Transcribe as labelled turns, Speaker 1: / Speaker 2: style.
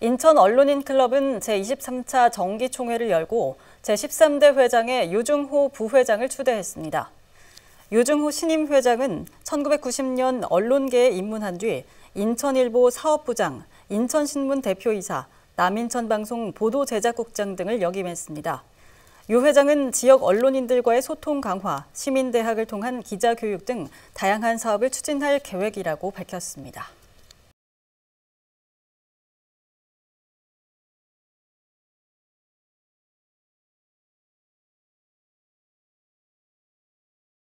Speaker 1: 인천 언론인 클럽은 제23차 정기총회를 열고 제13대 회장의 유중호 부회장을 추대했습니다. 유중호 신임 회장은 1990년 언론계에 입문한 뒤 인천일보 사업부장, 인천신문 대표이사, 남인천방송 보도제작국장 등을 역임했습니다. 유 회장은 지역 언론인들과의 소통 강화, 시민대학을 통한 기자교육 등 다양한 사업을 추진할 계획이라고 밝혔습니다.